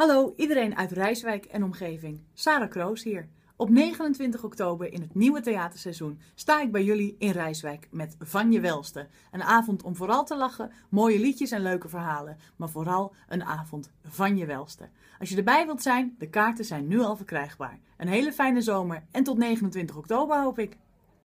Hallo iedereen uit Rijswijk en omgeving. Sarah Kroos hier. Op 29 oktober in het nieuwe theaterseizoen sta ik bij jullie in Rijswijk met Van je Welste. Een avond om vooral te lachen, mooie liedjes en leuke verhalen, maar vooral een avond van je welste. Als je erbij wilt zijn, de kaarten zijn nu al verkrijgbaar. Een hele fijne zomer en tot 29 oktober hoop ik.